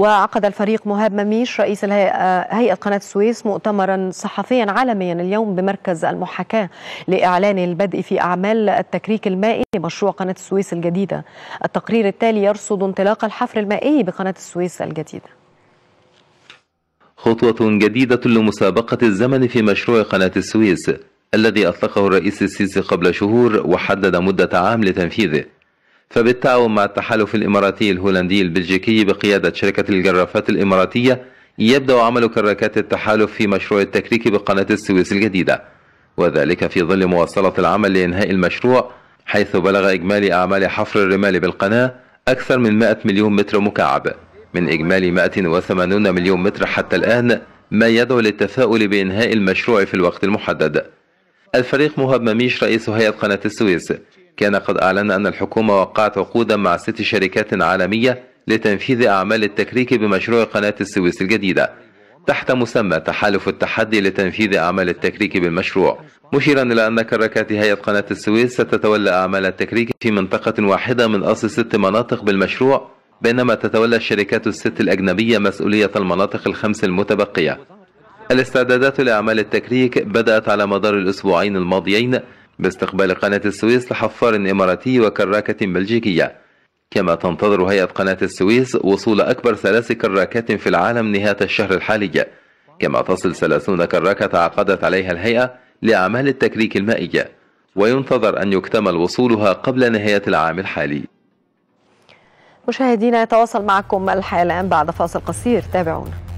وعقد الفريق مهاب مميش رئيس آه، هيئة قناة السويس مؤتمرا صحفيا عالميا اليوم بمركز المحاكاة لإعلان البدء في أعمال التكريك المائي لمشروع قناة السويس الجديدة التقرير التالي يرصد انطلاق الحفر المائي بقناة السويس الجديدة خطوة جديدة لمسابقة الزمن في مشروع قناة السويس الذي أطلقه الرئيس السيسي قبل شهور وحدد مدة عام لتنفيذه فبالتعاون مع التحالف الإماراتي الهولندي البلجيكي بقيادة شركة الجرافات الإماراتية يبدأ عمل كراكات التحالف في مشروع التكريك بقناة السويس الجديدة وذلك في ظل مواصلة العمل لإنهاء المشروع حيث بلغ إجمالي أعمال حفر الرمال بالقناة أكثر من 100 مليون متر مكعب من إجمالي 180 مليون متر حتى الآن ما يدعو للتفاؤل بإنهاء المشروع في الوقت المحدد الفريق مهاب مميش رئيس هيئة قناة السويس كان قد أعلن أن الحكومة وقعت عقودا مع ست شركات عالمية لتنفيذ أعمال التكريك بمشروع قناة السويس الجديدة تحت مسمى تحالف التحدي لتنفيذ أعمال التكريك بالمشروع مشيرا إلى أن كركات هيئة قناة السويس ستتولى أعمال التكريك في منطقة واحدة من أصل ست مناطق بالمشروع بينما تتولى الشركات الست الأجنبية مسؤولية المناطق الخمس المتبقية الاستعدادات لأعمال التكريك بدأت على مدار الأسبوعين الماضيين باستقبال قناة السويس لحفار إماراتي وكراكة بلجيكية كما تنتظر هيئة قناة السويس وصول أكبر ثلاث كراكات في العالم نهاية الشهر الحالي كما تصل ثلاثون كراكة تعاقدت عليها الهيئة لأعمال التكريك المائي وينتظر أن يكتمل وصولها قبل نهاية العام الحالي مشاهدينا يتواصل معكم الحال الآن بعد فاصل قصير تابعونا